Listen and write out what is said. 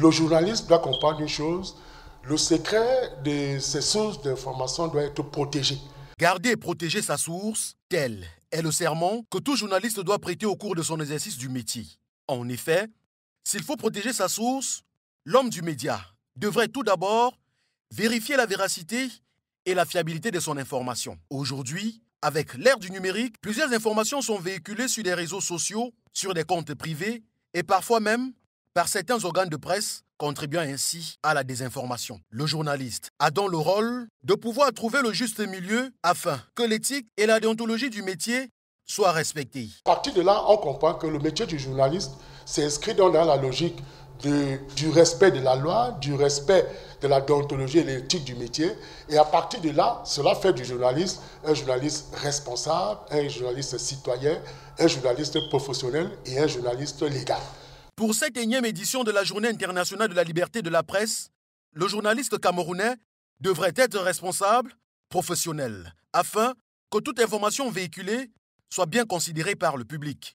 le journaliste doit comprendre une chose, le secret de ses sources d'information doit être protégé. Garder et protéger sa source, tel est le serment que tout journaliste doit prêter au cours de son exercice du métier. En effet, s'il faut protéger sa source, l'homme du média devrait tout d'abord vérifier la véracité et la fiabilité de son information. Aujourd'hui, avec l'ère du numérique, plusieurs informations sont véhiculées sur des réseaux sociaux, sur des comptes privés et parfois même par certains organes de presse, contribuant ainsi à la désinformation. Le journaliste a donc le rôle de pouvoir trouver le juste milieu afin que l'éthique et la déontologie du métier soient respectées. À partir de là, on comprend que le métier du journaliste s'inscrit dans la logique du respect de la loi, du respect de la déontologie et l'éthique du métier. Et à partir de là, cela fait du journaliste un journaliste responsable, un journaliste citoyen, un journaliste professionnel et un journaliste légal. Pour cette énième édition de la Journée internationale de la liberté de la presse, le journaliste camerounais devrait être responsable, professionnel, afin que toute information véhiculée soit bien considérée par le public.